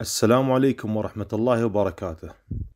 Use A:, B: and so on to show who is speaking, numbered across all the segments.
A: السلام عليكم ورحمة الله وبركاته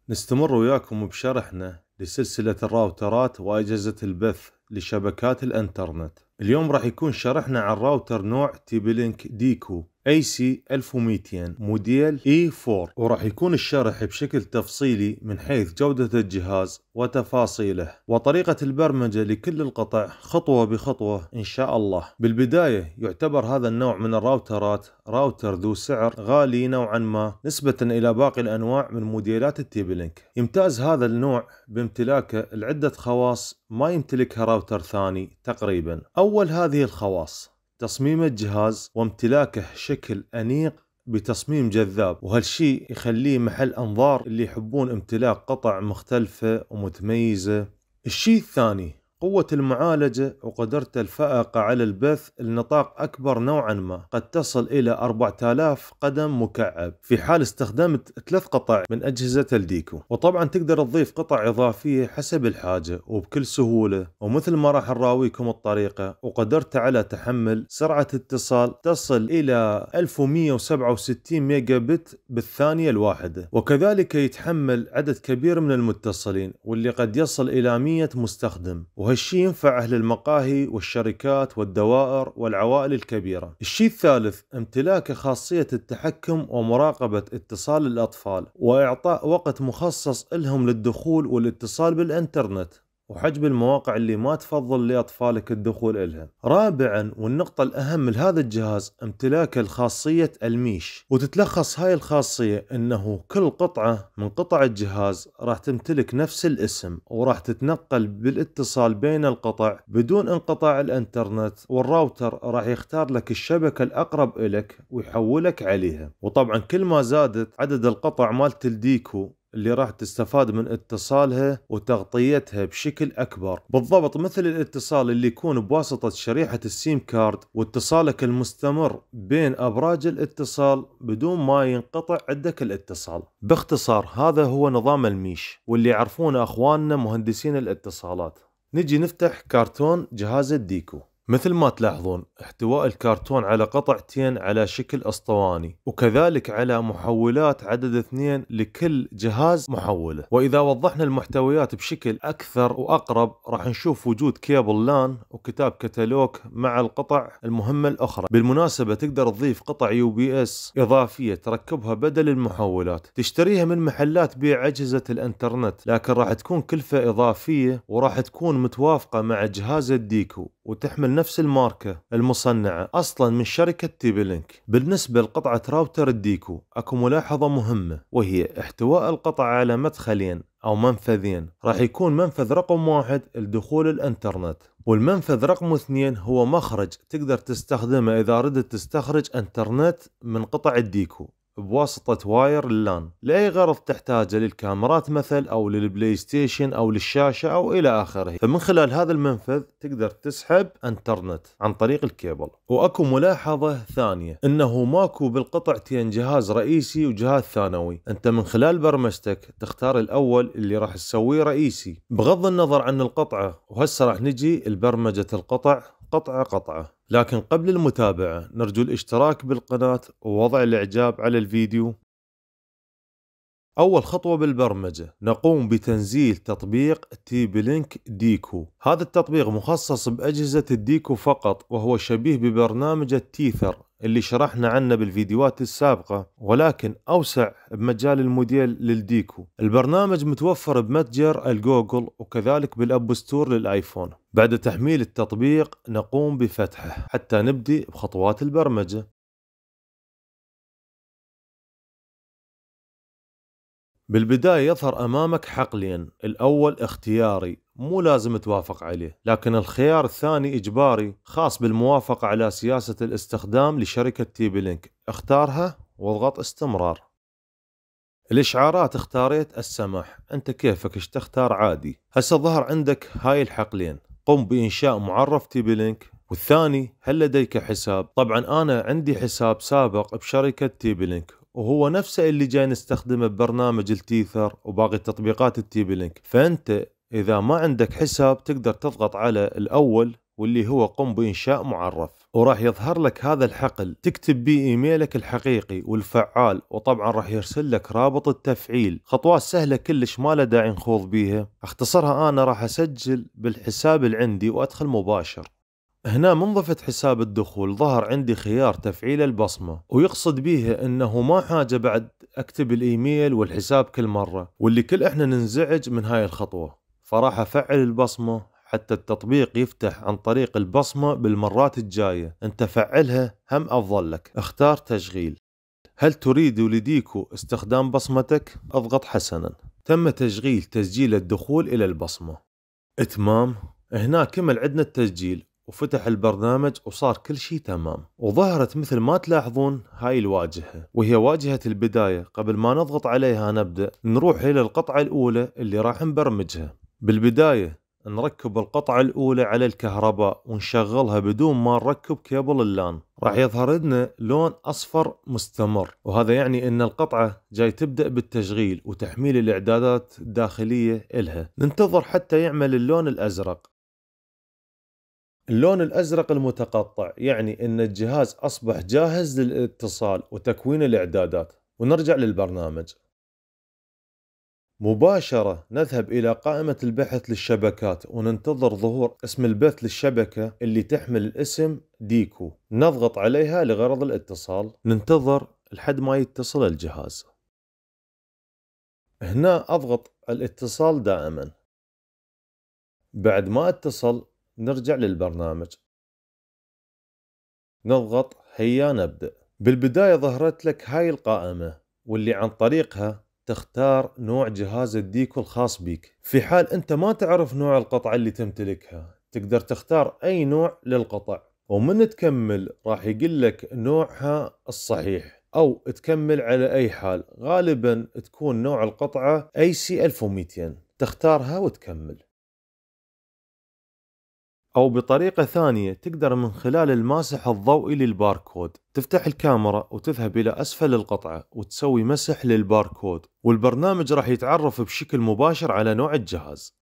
A: نستمر وياكم بشرحنا لسلسلة الراوترات وأجهزة البث لشبكات الانترنت اليوم راح يكون شرحنا عن راوتر نوع تيبلينك ديكو اي سي 1200 موديل اي 4 وراح يكون الشرح بشكل تفصيلي من حيث جودة الجهاز وتفاصيله وطريقة البرمجة لكل القطع خطوة بخطوة ان شاء الله بالبداية يعتبر هذا النوع من الراوترات راوتر ذو سعر غالي نوعا ما نسبة الى باقي الانواع من موديلات التيبلينك يمتاز هذا النوع بامتلاكه لعدة خواص ما يمتلكها راوتر ثاني تقريبا اول هذه الخواص تصميم الجهاز وامتلاكه شكل أنيق بتصميم جذاب وهالشي يخليه محل أنظار اللي يحبون امتلاك قطع مختلفة ومتميزة الشيء الثاني قوة المعالجة وقدرته الفائقة على البث لنطاق أكبر نوعا ما قد تصل إلى 4000 قدم مكعب في حال استخدمت ثلاث قطع من أجهزة الديكو وطبعا تقدر تضيف قطع إضافية حسب الحاجة وبكل سهولة ومثل ما راح نراويكم الطريقة وقدرته على تحمل سرعة اتصال تصل إلى 1167 ميجا بت بالثانية الواحدة وكذلك يتحمل عدد كبير من المتصلين واللي قد يصل إلى 100 مستخدم وهي وهالشي ينفع أهل المقاهي والشركات والدوائر والعوائل الكبيرة الشيء الثالث امتلاك خاصية التحكم ومراقبة اتصال الأطفال وإعطاء وقت مخصص لهم للدخول والاتصال بالإنترنت وحجم المواقع اللي ما تفضل لأطفالك الدخول إلها رابعا والنقطة الأهم لهذا الجهاز امتلاكه لخاصية الميش وتتلخص هاي الخاصية أنه كل قطعة من قطع الجهاز راح تمتلك نفس الاسم وراح تتنقل بالاتصال بين القطع بدون انقطاع الانترنت والراوتر راح يختار لك الشبكة الأقرب إلك ويحولك عليها وطبعا كل ما زادت عدد القطع مالت الديكو اللي راح تستفاد من اتصالها وتغطيتها بشكل أكبر بالضبط مثل الاتصال اللي يكون بواسطة شريحة السيم كارد واتصالك المستمر بين أبراج الاتصال بدون ما ينقطع عندك الاتصال باختصار هذا هو نظام الميش واللي يعرفونه أخواننا مهندسين الاتصالات نجي نفتح كرتون جهاز الديكو مثل ما تلاحظون احتواء الكرتون على قطعتين على شكل اسطواني وكذلك على محولات عدد اثنين لكل جهاز محولة واذا وضحنا المحتويات بشكل اكثر واقرب راح نشوف وجود كيبل لان وكتاب كتالوج مع القطع المهمة الاخرى بالمناسبة تقدر تضيف قطع يو بي اس اضافية تركبها بدل المحولات تشتريها من محلات بيع اجهزة الانترنت لكن راح تكون كلفة اضافية وراح تكون متوافقة مع جهاز الديكو وتحمل نفس الماركة المصنعة أصلا من شركة تيبلينك بالنسبة لقطعة راوتر الديكو أكو ملاحظة مهمة وهي احتواء القطعة على مدخلين أو منفذين راح يكون منفذ رقم واحد لدخول الإنترنت والمنفذ رقم اثنين هو مخرج تقدر تستخدمه إذا ردت تستخرج إنترنت من قطع الديكو بواسطة واير اللان لأي غرض تحتاجه للكاميرات مثل أو للبلاي ستيشن أو للشاشة أو إلى آخره فمن خلال هذا المنفذ تقدر تسحب انترنت عن طريق الكيبل وأكو ملاحظة ثانية أنه ماكو بالقطعتين جهاز رئيسي وجهاز ثانوي أنت من خلال برمجتك تختار الأول اللي راح تسويه رئيسي بغض النظر عن القطعة وهسه راح نجي لبرمجة القطع قطعة قطعة لكن قبل المتابعة نرجو الاشتراك بالقناة ووضع الاعجاب على الفيديو أول خطوة بالبرمجة نقوم بتنزيل تطبيق تي بلينك ديكو هذا التطبيق مخصص بأجهزة الديكو فقط وهو شبيه ببرنامج التيثر اللي شرحنا عنه بالفيديوهات السابقة ولكن أوسع بمجال الموديل للديكو البرنامج متوفر بمتجر الجوجل وكذلك بالأب ستور للآيفون بعد تحميل التطبيق نقوم بفتحه حتى نبدي بخطوات البرمجة بالبداية يظهر أمامك حقلين الأول اختياري مو لازم توافق عليه لكن الخيار الثاني إجباري خاص بالموافقة على سياسة الاستخدام لشركة بي لينك اختارها واضغط استمرار الاشعارات اختاريت السماح انت كيفك ايش تختار عادي هسه ظهر عندك هاي الحقلين قم بانشاء معرف بي لينك والثاني هل لديك حساب طبعا انا عندي حساب سابق بشركه بي لينك وهو نفسه اللي جاي نستخدمه ببرنامج التيثر وباقي تطبيقات التيبلينك لينك فانت إذا ما عندك حساب تقدر تضغط على الأول واللي هو قم بإنشاء معرف وراح يظهر لك هذا الحقل تكتب بيه إيميلك الحقيقي والفعال وطبعا راح يرسل لك رابط التفعيل خطوات سهلة كلش ما له داعي نخوض بيها اختصرها أنا راح أسجل بالحساب اللي عندي وأدخل مباشر هنا من ضفت حساب الدخول ظهر عندي خيار تفعيل البصمة ويقصد بيها انه ما حاجة بعد اكتب الايميل والحساب كل مرة واللي كل احنا ننزعج من هاي الخطوة فراح افعل البصمه حتى التطبيق يفتح عن طريق البصمه بالمرات الجايه انت فعلها هم افضل لك اختار تشغيل هل تريد لديكو استخدام بصمتك اضغط حسنا تم تشغيل تسجيل الدخول الى البصمه اتمام هنا كمل عندنا التسجيل وفتح البرنامج وصار كل شيء تمام وظهرت مثل ما تلاحظون هاي الواجهة وهي واجهة البداية قبل ما نضغط عليها نبدأ نروح إلى القطعة الأولى اللي راح نبرمجها بالبداية نركب القطعة الأولى على الكهرباء ونشغلها بدون ما نركب كيبل اللان راح طيب. يظهر لنا لون أصفر مستمر وهذا يعني أن القطعة جاي تبدأ بالتشغيل وتحميل الإعدادات الداخلية إلها ننتظر حتى يعمل اللون الأزرق اللون الأزرق المتقطع يعني أن الجهاز أصبح جاهز للاتصال وتكوين الإعدادات ونرجع للبرنامج مباشرة نذهب إلى قائمة البحث للشبكات وننتظر ظهور اسم البث للشبكة اللي تحمل الاسم ديكو نضغط عليها لغرض الاتصال ننتظر لحد ما يتصل الجهاز هنا أضغط الاتصال دائما بعد ما اتصل نرجع للبرنامج نضغط هيا نبدأ بالبداية ظهرت لك هاي القائمة واللي عن طريقها تختار نوع جهاز الديكو الخاص بك في حال أنت ما تعرف نوع القطعة اللي تمتلكها تقدر تختار أي نوع للقطع ومن تكمل راح يقول لك نوعها الصحيح أو تكمل على أي حال غالبا تكون نوع القطعة أي سي 1200 تختارها وتكمل أو بطريقة ثانية تقدر من خلال الماسح الضوئي للباركود تفتح الكاميرا وتذهب إلى أسفل القطعة وتسوي مسح للباركود والبرنامج راح يتعرف بشكل مباشر على نوع الجهاز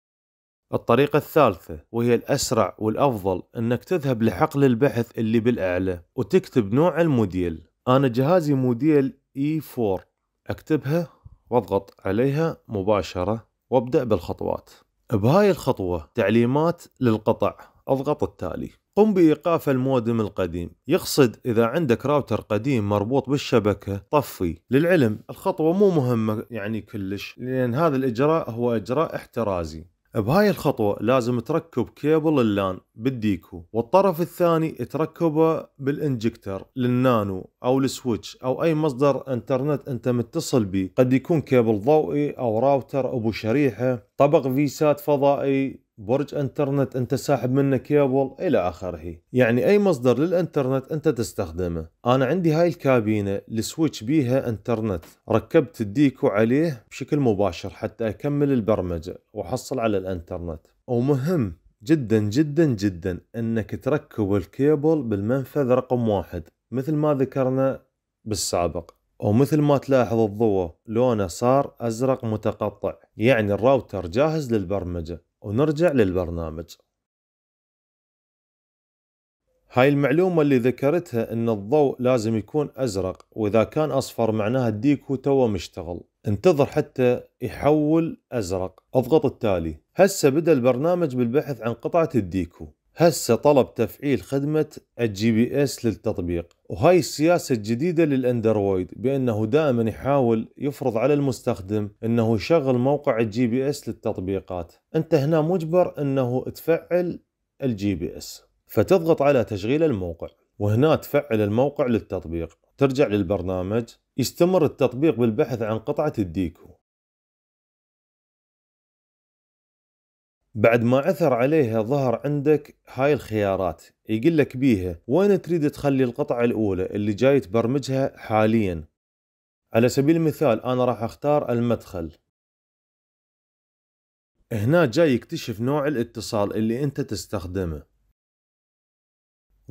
A: الطريقة الثالثة وهي الأسرع والأفضل أنك تذهب لحقل البحث اللي بالأعلى وتكتب نوع الموديل أنا جهازي موديل E4 أكتبها واضغط عليها مباشرة وابدأ بالخطوات بهاي الخطوة تعليمات للقطع اضغط التالي قم بإيقاف المودم القديم يقصد إذا عندك راوتر قديم مربوط بالشبكة طفي للعلم الخطوة مو مهمة يعني كلش لأن هذا الإجراء هو إجراء احترازي بهاي الخطوة لازم تركب كيبل اللان بالديكو والطرف الثاني تركبه بالانجكتر للنانو او السويتش او اي مصدر انترنت انت متصل به قد يكون كيبل ضوئي او راوتر ابو شريحة طبق فيسات فضائي برج انترنت انت ساحب منه كيبل الى اخره يعني اي مصدر للانترنت انت تستخدمه انا عندي هاي الكابينه السويتش بيها انترنت ركبت الديكو عليه بشكل مباشر حتى اكمل البرمجه واحصل على الانترنت ومهم جدا جدا جدا انك تركب الكيبل بالمنفذ رقم واحد مثل ما ذكرنا بالسابق ومثل ما تلاحظ الضوء لونه صار ازرق متقطع يعني الراوتر جاهز للبرمجه ونرجع للبرنامج هاي المعلومة اللي ذكرتها ان الضوء لازم يكون ازرق واذا كان اصفر معناها الديكو توه مشتغل انتظر حتى يحول ازرق اضغط التالي هسه بدا البرنامج بالبحث عن قطعة الديكو هسه طلب تفعيل خدمة الجي بي اس للتطبيق وهاي السياسة الجديدة للاندرويد بأنه دائما يحاول يفرض على المستخدم أنه يشغل موقع الجي بي اس للتطبيقات أنت هنا مجبر أنه تفعل الجي بي اس فتضغط على تشغيل الموقع وهنا تفعل الموقع للتطبيق ترجع للبرنامج يستمر التطبيق بالبحث عن قطعة الديكو بعد ما عثر عليها ظهر عندك هاي الخيارات يقول لك بيها وين تريد تخلي القطعة الأولى اللي جاي تبرمجها حاليا على سبيل المثال أنا راح أختار المدخل هنا جاي يكتشف نوع الاتصال اللي أنت تستخدمه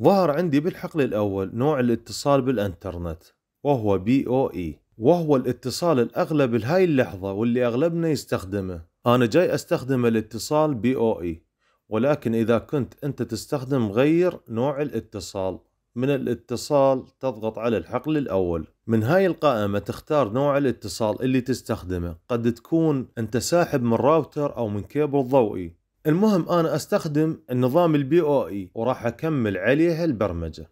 A: ظهر عندي بالحقل الأول نوع الاتصال بالإنترنت وهو بي أو إي وهو الاتصال الأغلب لهاي اللحظة واللي أغلبنا يستخدمه أنا جاي أستخدم الاتصال بي أو إي ولكن إذا كنت أنت تستخدم غير نوع الاتصال من الاتصال تضغط على الحقل الأول من هاي القائمة تختار نوع الاتصال اللي تستخدمه قد تكون أنت ساحب من راوتر أو من كيبل ضوئي المهم أنا أستخدم النظام البي أو إي وراح أكمل عليها البرمجة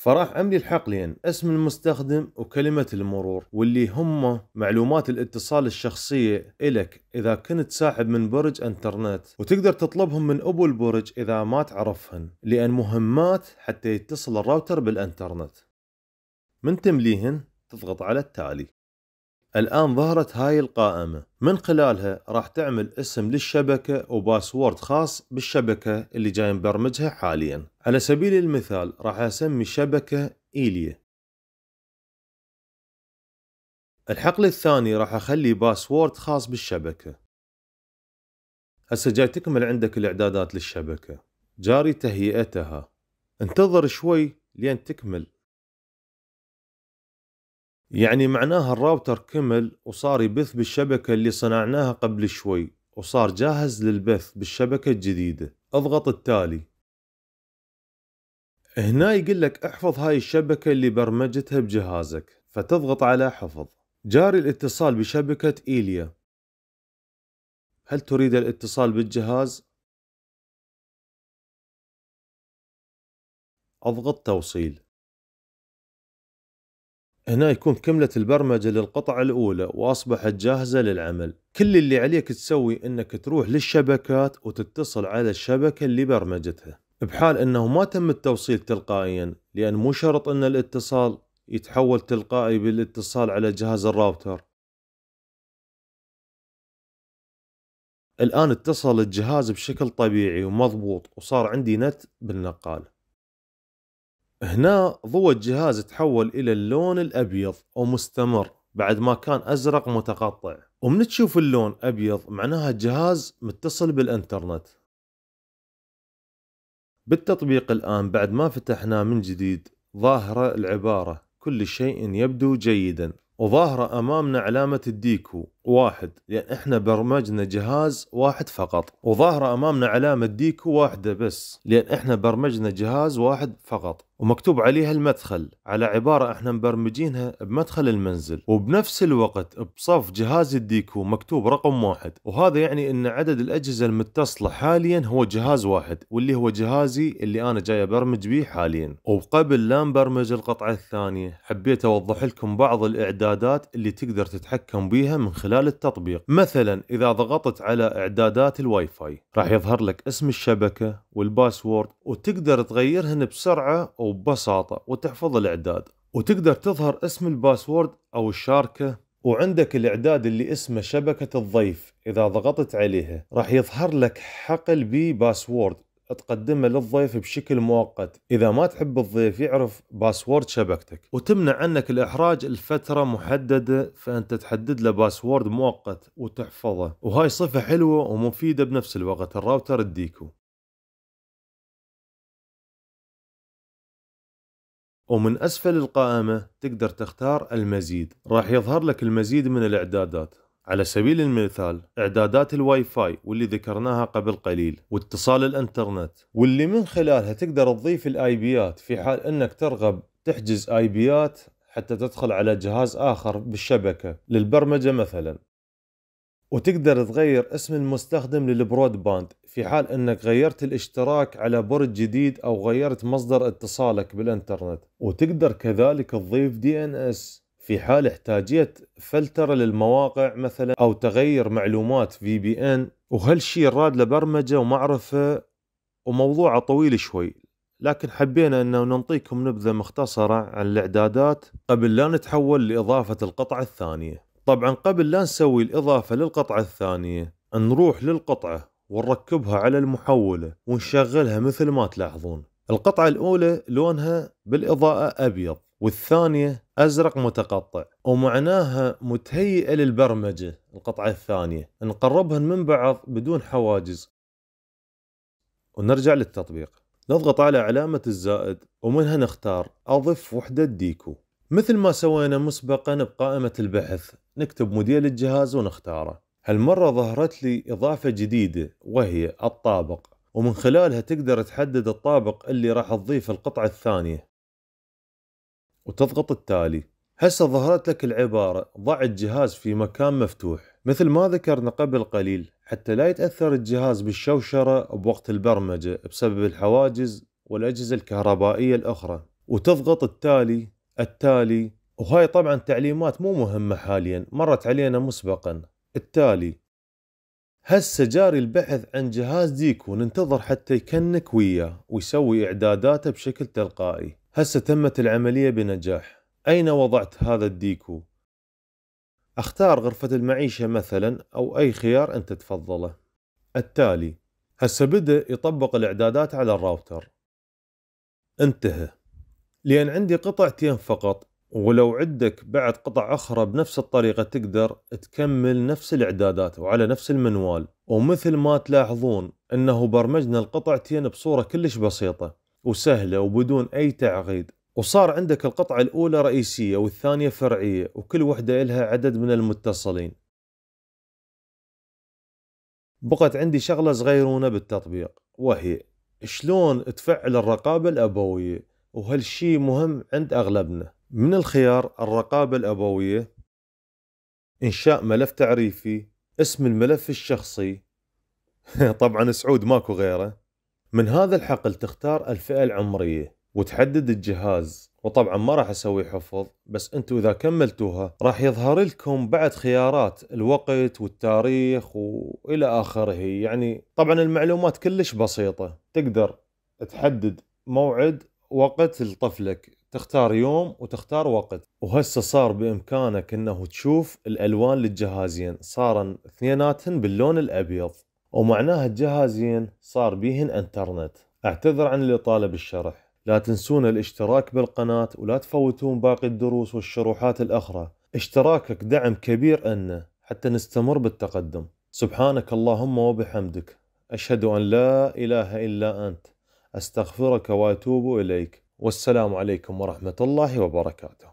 A: فراح عملي الحقلين اسم المستخدم وكلمة المرور واللي هم معلومات الاتصال الشخصية إلك إذا كنت ساحب من برج انترنت وتقدر تطلبهم من أبو البرج إذا ما تعرفهن لأن مهمات حتى يتصل الراوتر بالانترنت من تمليهن تضغط على التالي الآن ظهرت هاي القائمة من خلالها راح تعمل اسم للشبكة وباسورد خاص بالشبكة اللي جاي نبرمجها حاليا على سبيل المثال راح أسمي شبكة إيليا الحقل الثاني راح أخلي باسورد خاص بالشبكة هسه جاي تكمل عندك الإعدادات للشبكة جاري تهيئتها انتظر شوي لين تكمل يعني معناها الراوتر كمل وصار يبث بالشبكة اللي صنعناها قبل شوي وصار جاهز للبث بالشبكة الجديدة اضغط التالي هنا يقول لك احفظ هاي الشبكة اللي برمجتها بجهازك فتضغط على حفظ جاري الاتصال بشبكة إيليا هل تريد الاتصال بالجهاز؟ اضغط توصيل هنا يكون كملت البرمجة للقطعة الأولى وأصبحت جاهزة للعمل كل اللي عليك تسوي أنك تروح للشبكات وتتصل على الشبكة اللي برمجتها بحال أنه ما تم التوصيل تلقائيا لأن مو شرط أن الاتصال يتحول تلقائي بالاتصال على جهاز الراوتر الآن اتصل الجهاز بشكل طبيعي ومضبوط وصار عندي نت بالنقال هنا ضوء الجهاز تحول إلى اللون الأبيض ومستمر بعد ما كان أزرق متقطع ومن تشوف اللون أبيض معناها الجهاز متصل بالإنترنت بالتطبيق الآن بعد ما فتحناه من جديد ظاهرة العبارة كل شيء يبدو جيدا وظاهرة أمامنا علامة الديكو واحد يعني احنا برمجنا جهاز واحد فقط وظاهرة امامنا علامة ديكو واحدة بس لان احنا برمجنا جهاز واحد فقط ومكتوب عليها المدخل على عبارة احنا مبرمجينها بمدخل المنزل وبنفس الوقت بصف جهاز الديكو مكتوب رقم واحد وهذا يعني ان عدد الاجهزة المتصلة حاليا هو جهاز واحد واللي هو جهازي اللي انا جاي ابرمج به حاليا وقبل لا نبرمج القطعة الثانية حبيت اوضح لكم بعض الاعدادات اللي تقدر تتحكم بيها من خلال خلال التطبيق مثلا إذا ضغطت على إعدادات الواي فاي راح يظهر لك اسم الشبكة والباسورد وتقدر تغيرهن بسرعة وببساطة وتحفظ الإعداد وتقدر تظهر اسم الباسورد أو الشاركة وعندك الإعداد اللي اسمه شبكة الضيف إذا ضغطت عليها راح يظهر لك حقل باسورد تقدمه للضيف بشكل مؤقت إذا ما تحب الضيف يعرف باسورد شبكتك وتمنع عنك الإحراج لفترة محددة فأنت تحدد له باسورد مؤقت وتحفظه وهاي صفة حلوة ومفيدة بنفس الوقت الراوتر الديكو ومن أسفل القائمة تقدر تختار المزيد راح يظهر لك المزيد من الإعدادات على سبيل المثال اعدادات الواي فاي واللي ذكرناها قبل قليل واتصال الانترنت واللي من خلالها تقدر تضيف الاي بيات في حال انك ترغب تحجز اي بيات حتى تدخل على جهاز اخر بالشبكه للبرمجه مثلا وتقدر تغير اسم المستخدم للبرود باند في حال انك غيرت الاشتراك على برج جديد او غيرت مصدر اتصالك بالانترنت وتقدر كذلك تضيف دي ان اس في حال احتاجيت فلترة للمواقع مثلا أو تغير معلومات في بي إن وهالشي راد لبرمجة ومعرفة وموضوعه طويل شوي لكن حبينا أنه نعطيكم نبذة مختصرة عن الإعدادات قبل لا نتحول لإضافة القطعة الثانية طبعا قبل لا نسوي الإضافة للقطعة الثانية نروح للقطعة ونركبها على المحولة ونشغلها مثل ما تلاحظون القطعة الأولى لونها بالإضاءة أبيض والثانية أزرق متقطع ومعناها متهيئة للبرمجة القطعة الثانية نقربهن من بعض بدون حواجز ونرجع للتطبيق نضغط على علامة الزائد ومنها نختار أضف وحدة ديكو مثل ما سوينا مسبقا بقائمة البحث نكتب موديل الجهاز ونختاره هالمرة ظهرت لي إضافة جديدة وهي الطابق ومن خلالها تقدر تحدد الطابق اللي راح تضيف القطعة الثانية وتضغط التالي هسه ظهرت لك العبارة ضع الجهاز في مكان مفتوح مثل ما ذكرنا قبل قليل حتى لا يتأثر الجهاز بالشوشرة بوقت البرمجة بسبب الحواجز والأجهزة الكهربائية الأخرى وتضغط التالي التالي وهاي طبعا تعليمات مو مهمة حاليا مرت علينا مسبقا التالي هسه جاري البحث عن جهاز ديكو ننتظر حتى يكنك وياه ويسوي إعداداته بشكل تلقائي هسه تمت العملية بنجاح أين وضعت هذا الديكو؟ اختار غرفة المعيشة مثلا أو أي خيار أنت تفضله التالي هسه بدأ يطبق الإعدادات على الراوتر انتهى لأن عندي قطعتين فقط ولو عندك بعد قطع أخرى بنفس الطريقة تقدر تكمل نفس الإعدادات وعلى نفس المنوال ومثل ما تلاحظون أنه برمجنا القطعتين بصورة كلش بسيطة وسهلة وبدون أي تعقيد وصار عندك القطعة الأولى رئيسية والثانية فرعية وكل وحدة لها عدد من المتصلين بقت عندي شغلة صغيرونة بالتطبيق وهي شلون تفعل الرقابة الأبوية وهالشي مهم عند أغلبنا من الخيار الرقابة الأبوية إنشاء ملف تعريفي اسم الملف الشخصي طبعا سعود ماكو غيره من هذا الحقل تختار الفئة العمرية وتحدد الجهاز وطبعا ما راح اسوي حفظ بس انتم اذا كملتوها راح يظهر لكم بعد خيارات الوقت والتاريخ والى اخره يعني طبعا المعلومات كلش بسيطة تقدر تحدد موعد وقت لطفلك تختار يوم وتختار وقت وهسه صار بامكانك انه تشوف الالوان للجهازين يعني صارن اثنيناتهم باللون الابيض ومعناها الجهازين صار بيهن انترنت اعتذر عن اللي طالب الشرح لا تنسون الاشتراك بالقناة ولا تفوتون باقي الدروس والشروحات الأخرى اشتراكك دعم كبير لنا حتى نستمر بالتقدم سبحانك اللهم وبحمدك أشهد أن لا إله إلا أنت أستغفرك وأتوب إليك والسلام عليكم ورحمة الله وبركاته